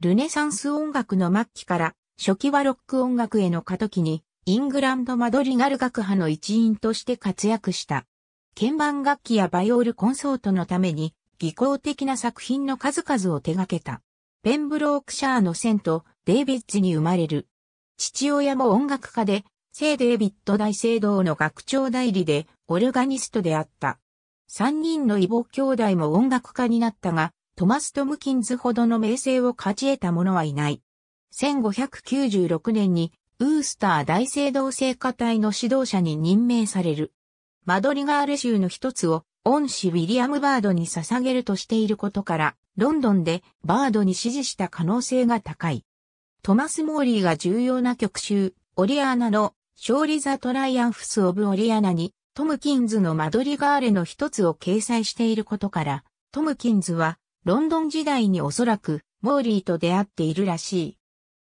ルネサンス音楽の末期から初期はロック音楽への過渡期にイングランドマドリガル学派の一員として活躍した。鍵盤楽器やバイオールコンソートのために技巧的な作品の数々を手掛けた。ペンブロークシャーのセント、デイビッツに生まれる。父親も音楽家で、聖デイビッド大聖堂の学長代理で、オルガニストであった。三人の異母兄弟も音楽家になったが、トマス・トムキンズほどの名声を勝ち得た者はいない。1596年にウースター大聖堂聖歌隊の指導者に任命される。マドリガーレ州の一つを恩師ウィリアム・バードに捧げるとしていることから、ロンドンでバードに支持した可能性が高い。トマス・モーリーが重要な曲集、オリアーナの勝利ザ・トライアンフス・オブ・オリアーナに、トムキンズのマドリガーレの一つを掲載していることから、トムキンズはロンドン時代におそらくモーリーと出会っているらしい。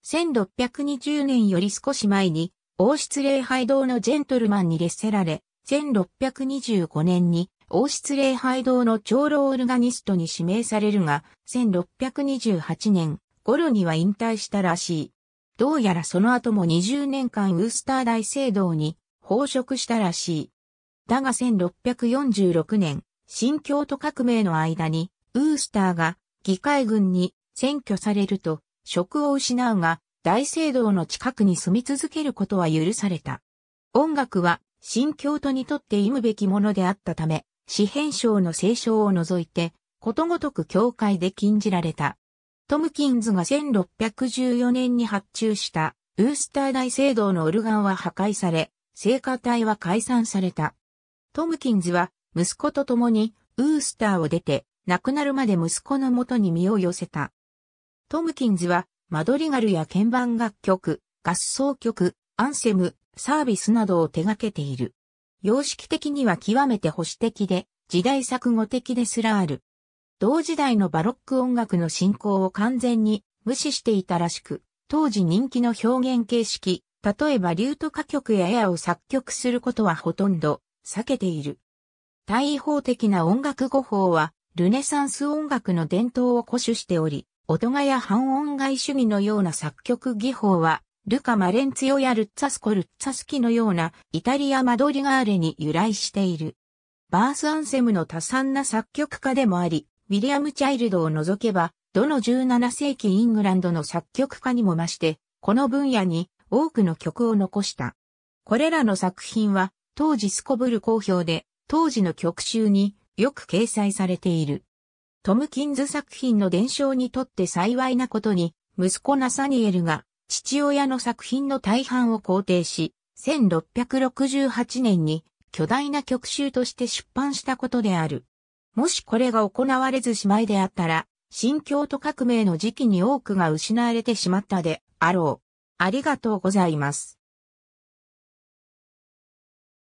1620年より少し前に王室礼拝堂のジェントルマンに列せられ、1625年に王室礼拝堂の長老オルガニストに指名されるが、1628年頃には引退したらしい。どうやらその後も20年間ウースター大聖堂に奉職したらしい。だが1646年、新教徒革命の間にブースターが議会軍に占拠されると職を失うが大聖堂の近くに住み続けることは許された。音楽は新教徒にとって忌むべきものであったため、詩辺章の聖書を除いて、ことごとく教会で禁じられた。トムキンズが1614年に発注したウースター大聖堂のオルガンは破壊され、聖歌隊は解散された。トムキンズは息子と共にウースターを出て亡くなるまで息子のもとに身を寄せた。トムキンズは、マドリガルや鍵盤楽曲、合奏曲、アンセム、サービスなどを手掛けている。様式的には極めて保守的で、時代錯誤的ですらある。同時代のバロック音楽の進行を完全に無視していたらしく、当時人気の表現形式、例えばリュート歌曲やエアを作曲することはほとんど避けている。対位法的な音楽語法はルネサンス音楽の伝統を固守しており、音画や半音外主義のような作曲技法は、ルカ・マレンツヨやルッツァスコ・ルッツァスキのようなイタリア・マドリガーレに由来している。バースアンセムの多産な作曲家でもあり、ウィリアム・チャイルドを除けば、どの17世紀イングランドの作曲家にも増して、この分野に多くの曲を残した。これらの作品は、当時すこぶる好評で、当時の曲集によく掲載されている。トムキンズ作品の伝承にとって幸いなことに、息子ナサニエルが父親の作品の大半を肯定し、1668年に巨大な曲集として出版したことである。もしこれが行われずしまいであったら、新京都革命の時期に多くが失われてしまったであろう。ありがとうございます。